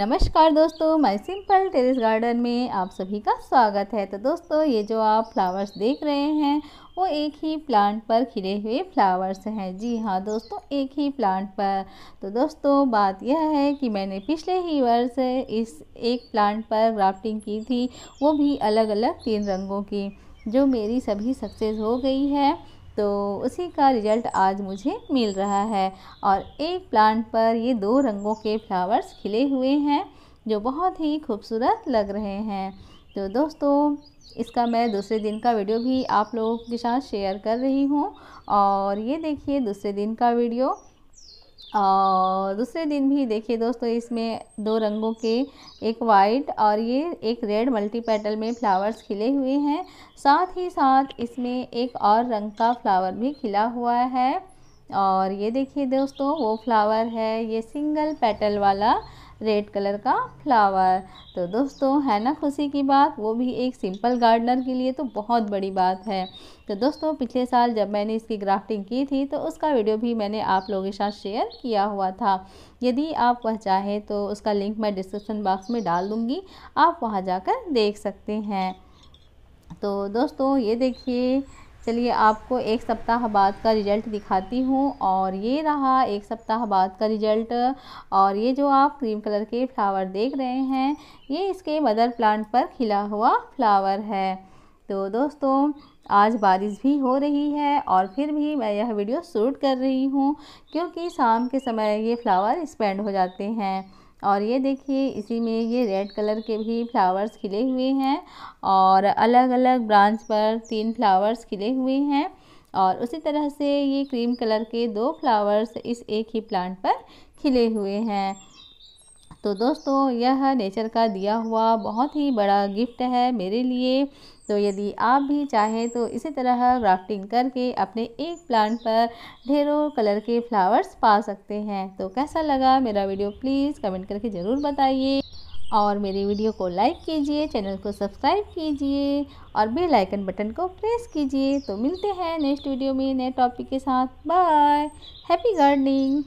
नमस्कार दोस्तों my simple terrace garden में आप सभी का स्वागत है तो दोस्तों ये जो आप फ्लावर्स देख रहे हैं वो एक ही प्लांट पर खिले हुए फ्लावर्स हैं जी हाँ दोस्तों एक ही प्लांट पर तो दोस्तों बात यह है कि मैंने पिछले ही वर्ष इस एक प्लांट पर ग्राफ्टिंग की थी वो भी अलग अलग तीन रंगों की जो मेरी सभी सक्सेस हो गई है तो उसी का रिज़ल्ट आज मुझे मिल रहा है और एक प्लांट पर ये दो रंगों के फ्लावर्स खिले हुए हैं जो बहुत ही खूबसूरत लग रहे हैं तो दोस्तों इसका मैं दूसरे दिन का वीडियो भी आप लोगों के साथ शेयर कर रही हूँ और ये देखिए दूसरे दिन का वीडियो और दूसरे दिन भी देखिए दोस्तों इसमें दो रंगों के एक वाइट और ये एक रेड मल्टी पेटल में फ्लावर्स खिले हुए हैं साथ ही साथ इसमें एक और रंग का फ्लावर भी खिला हुआ है और ये देखिए दोस्तों वो फ्लावर है ये सिंगल पेटल वाला रेड कलर का फ्लावर तो दोस्तों है ना खुशी की बात वो भी एक सिंपल गार्डनर के लिए तो बहुत बड़ी बात है तो दोस्तों पिछले साल जब मैंने इसकी ग्राफ्टिंग की थी तो उसका वीडियो भी मैंने आप लोगों के साथ शेयर किया हुआ था यदि आप वह चाहें तो उसका लिंक मैं डिस्क्रिप्शन बॉक्स में डाल दूँगी आप वहाँ जाकर देख सकते हैं तो दोस्तों ये देखिए चलिए आपको एक सप्ताह बाद का रिज़ल्ट दिखाती हूँ और ये रहा एक सप्ताह बाद का रिज़ल्ट और ये जो आप क्रीम कलर के फ्लावर देख रहे हैं ये इसके मदर प्लांट पर खिला हुआ फ्लावर है तो दोस्तों आज बारिश भी हो रही है और फिर भी मैं यह वीडियो शूट कर रही हूँ क्योंकि शाम के समय ये फ़्लावर स्पेंड हो जाते हैं और ये देखिए इसी में ये रेड कलर के भी फ्लावर्स खिले हुए हैं और अलग अलग ब्रांच पर तीन फ्लावर्स खिले हुए हैं और उसी तरह से ये क्रीम कलर के दो फ्लावर्स इस एक ही प्लांट पर खिले हुए हैं तो दोस्तों यह नेचर का दिया हुआ बहुत ही बड़ा गिफ्ट है मेरे लिए तो यदि आप भी चाहें तो इसी तरह ग्राफ्टिंग करके अपने एक प्लांट पर ढेरों कलर के फ्लावर्स पा सकते हैं तो कैसा लगा मेरा वीडियो प्लीज़ कमेंट करके ज़रूर बताइए और मेरी वीडियो को लाइक कीजिए चैनल को सब्सक्राइब कीजिए और बेल आइकन बटन को प्रेस कीजिए तो मिलते हैं नेक्स्ट वीडियो में नए टॉपिक के साथ बाय हैप्पी गार्डनिंग